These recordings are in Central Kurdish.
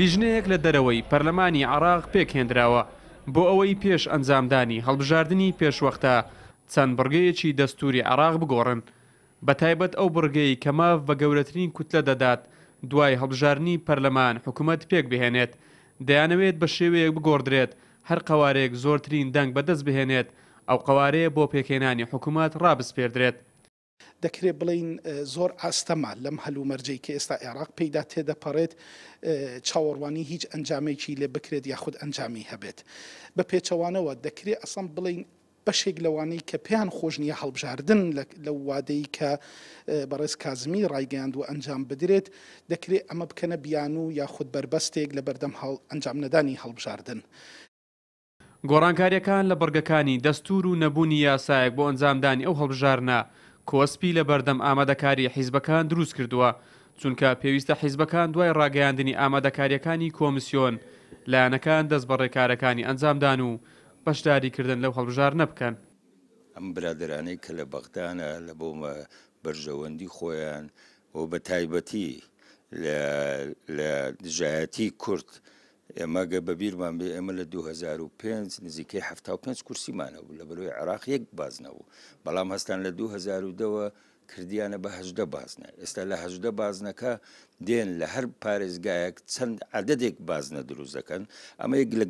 لیژنەیەک لە دەرەوەی پەرلەمانی عراق پێکهێنراوە بۆ ئەوەی پێش ئەنجامدانی هەڵبژاردننی پێشوەختە چەند بڕگەیەکی دەستوری عراق بگۆڕن بە تایبەت ئەو بڕگەی کەماف بە گەورەترین کوتلە دەدات دوای هەڵبژارنی پەرلەمان حکوومەت پێک بهێنێت دەیانەوێت بە شێوەیەک بگۆڕدرێت هەر قوارێک زۆرترین دەنگ بەدەست بهێنێت ئەو قوارەیە بۆ پێکهێنانی حکوومەت ڕابسپێدرێت دەکرێت بڵین زۆر ئاستەما لەم هەلومەرجەی کە ئێستا عێراق پیدا تێدەپەڕێت چاوەڕوانی هیچ ئەنجامێکی لێ بکرێت یاخود ئەنجامی هەبێت بە پێچەوانەوە دەکرێت ئەسم بڵین بەشێک لەوانەی کە پێیان خۆش نیە هەڵبژاردن لەو وادەی کە بەڕێز کازمی ڕایگەاند و ئەنجام بدرێت دەکرێت ئەمە بکەنە بیان و یاخود بربەستێک لە بەردەم ئەنجام نەدانی هەڵبژاردن. گۆڕانکاریەکان لە بەرگەکانی دەستور و نەبوونی یاسایەک بۆ ئەنجامدانی ئەو هەڵبژارنە کۆسپی لە بەردەم ئامادەکاری حیزبەکان دروست کردووە چونکە پێویستە حیزبەکان دوای ڕاگەیاندنی ئامادەکاریەکانی کۆمسیۆن لایەنەکان دەست بەڕێکارەکانی ئەنجامدان و بەشداریکردن لەو هەڵبژار نەبکەن ئەم برادرانەی کە لە بەغدانە لە بۆ بەرژەوەندی خۆیان و بە تایبەتی لە دژایەتی کورت. ئێمەگە بەبییرمان بێ ئێمە لە 2005 نزیکەی ه پێ کورسیمانە بوو لە بەروی عراق یەک بازنەبوو بەڵام هەستان لە 2010ەوە کردیانە بەهدە بازنە ئێستا لە هەدە بازنەکە دێن لە هەر پارێزگایەک چەند عددێک بازنە دروست دەکەن ئەمە یەک لە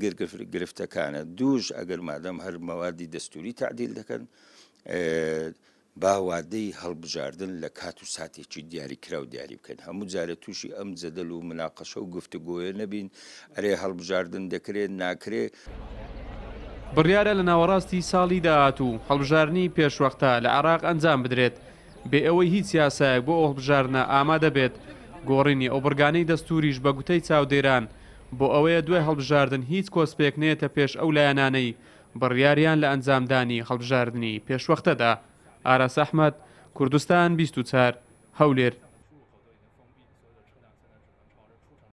گرفتەکانە دووش ئەگەر مادەم هەر مەوادی دەستوری تعدیل دەکەن باوادەی هەڵبژاردن لە کات و ساتێکی دیاریکرا و دیاری بکەن هەموو جارە تووشی ئەم جەدەل و مناقەشە و گفتگوۆیە نەبین ئەرێ هەڵبژاردن دەکرێت ناکرێ. بڕیارە لە ناوەڕاستی ساڵی داهاتوو هەڵبژارنی پێشوەختە لە عراق ئەنجام بدرێت بێ ئەوەی هیچ سیاسایەک بۆ ئۆڵبژارنە ئامادە بێت گۆڕینی ئۆبرگانەی دەستوریش بە گوتەی چاودێران بۆ ئەوەیە دوێ هەڵبژاردن هیچ کۆسپێک نێتە پێش ئەو لایەنانەی بڕیاریان لە ئەنجامدانی هەڵبژاردننی پێشوەختەدا ئاراس ئەحمد کوردستان 24 هەولێر